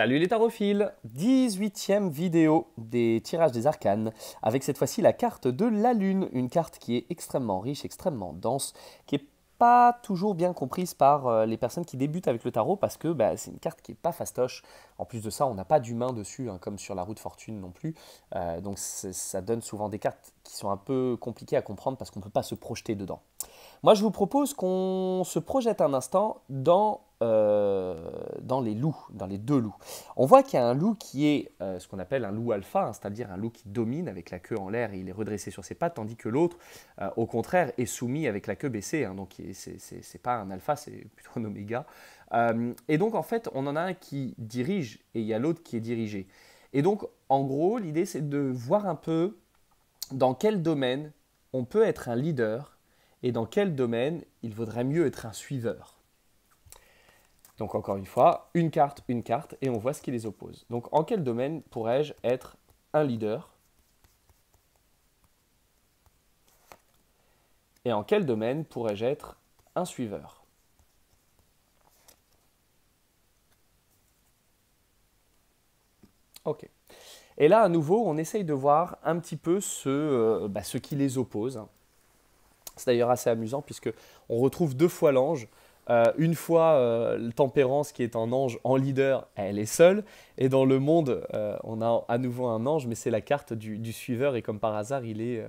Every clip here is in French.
Salut les tarophiles 18e vidéo des tirages des arcanes, avec cette fois-ci la carte de la Lune, une carte qui est extrêmement riche, extrêmement dense, qui est pas toujours bien comprise par euh, les personnes qui débutent avec le tarot parce que bah, c'est une carte qui est pas fastoche. En plus de ça, on n'a pas d'humain dessus, hein, comme sur la route fortune non plus. Euh, donc ça donne souvent des cartes qui sont un peu compliquées à comprendre parce qu'on ne peut pas se projeter dedans. Moi, je vous propose qu'on se projette un instant dans euh, dans les loups, dans les deux loups. On voit qu'il y a un loup qui est euh, ce qu'on appelle un loup alpha, hein, c'est-à-dire un loup qui domine avec la queue en l'air et il est redressé sur ses pattes, tandis que l'autre, euh, au contraire, est soumis avec la queue baissée. Hein. donc c'est pas un alpha, c'est plutôt un oméga. Euh, et donc en fait, on en a un qui dirige et il y a l'autre qui est dirigé. Et donc en gros, l'idée c'est de voir un peu dans quel domaine on peut être un leader et dans quel domaine il vaudrait mieux être un suiveur. Donc encore une fois, une carte, une carte, et on voit ce qui les oppose. Donc en quel domaine pourrais-je être un leader Et en quel domaine pourrais-je être un suiveur Ok. Et là, à nouveau, on essaye de voir un petit peu ce, euh, bah, ce qui les oppose. C'est d'ailleurs assez amusant puisque on retrouve deux fois l'ange euh, une fois euh, Tempérance, qui est un ange en leader, elle est seule. Et dans le monde, euh, on a à nouveau un ange, mais c'est la carte du, suiveur. Et comme par hasard, il est,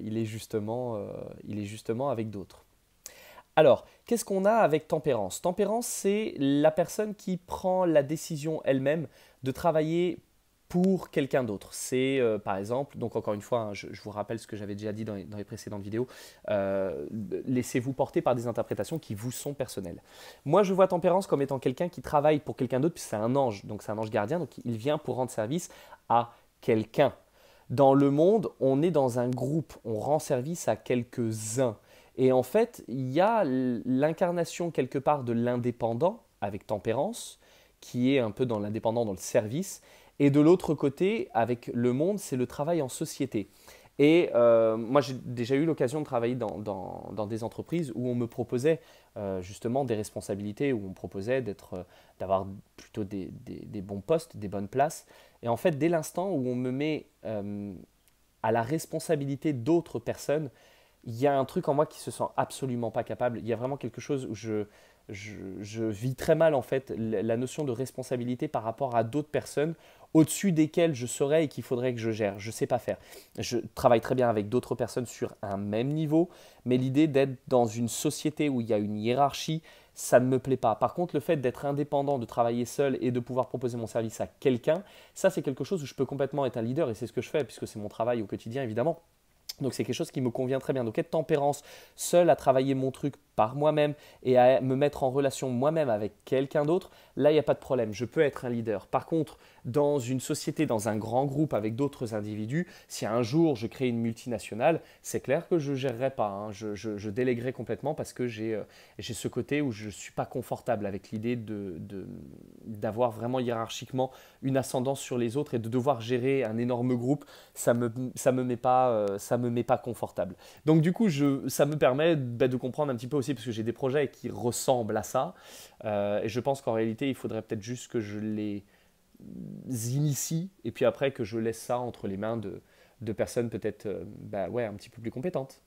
il est, justement, il est justement avec d'autres. Alors, qu'est-ce qu'on a avec Tempérance Tempérance, c'est la personne qui prend la décision elle-même de travailler pour quelqu'un d'autre. C'est euh, par exemple, donc encore une fois, hein, je, vous rappelle ce que j'avais déjà dit dans les, précédentes vidéos, euh, laissez-vous porter par des interprétations qui vous sont personnelles. Moi, je vois Tempérance comme étant quelqu'un qui travaille pour quelqu'un d'autre, puis c'est un ange, donc c'est un ange gardien, donc il vient pour rendre service à quelqu'un. Dans le monde, on est dans un groupe, on rend service à quelques-uns. Et en fait, il y a l'incarnation quelque part de l'indépendant avec tempérance, qui est un peu dans l'indépendant, dans le service, et de l'autre côté, avec le monde, c'est le travail en société. Et euh, moi, j'ai déjà eu l'occasion de travailler dans, des entreprises où on me proposait euh, justement des responsabilités, où on me proposait euh, d'avoir plutôt des, bons postes, des bonnes places. Et en fait, dès l'instant où on me met à la responsabilité d'autres personnes, il y a un truc en moi qui se sent absolument pas capable. Il y a vraiment quelque chose où je, je, vis très mal en fait la notion de responsabilité par rapport à d'autres personnes au-dessus desquelles je serais et qu'il faudrait que je gère. Je ne sais pas faire. Je travaille très bien avec d'autres personnes sur un même niveau, mais l'idée d'être dans une société où il y a une hiérarchie, ça ne me plaît pas. Par contre, le fait d'être indépendant, de travailler seul et de pouvoir proposer mon service à quelqu'un, ça c'est quelque chose où je peux complètement être un leader et c'est ce que je fais puisque c'est mon travail au quotidien évidemment. Donc c'est quelque chose qui me convient très bien. Donc être tempérance, seule à travailler mon truc par moi-même et à me mettre en relation moi-même avec quelqu'un d'autre, là, il n'y a pas de problème, je peux être un leader. Par contre, dans une société, dans un grand groupe avec d'autres individus, si un jour je crée une multinationale, c'est clair que je ne gérerai pas, hein. je, je, déléguerai complètement parce que j'ai euh, j'ai ce côté où je ne suis pas confortable avec l'idée d'avoir de, d'avoir vraiment hiérarchiquement une ascendance sur les autres et de devoir gérer un énorme groupe, ça ne me, ça me, met pas, euh, ça me met pas confortable. Donc du coup, je, ça me permet bah, de comprendre un petit peu parce que j'ai des projets qui ressemblent à ça. Euh, et je pense qu'en réalité, il faudrait peut-être juste que je les initie et puis après que je laisse ça entre les mains de, personnes peut-être euh, bah ouais, un petit peu plus compétentes.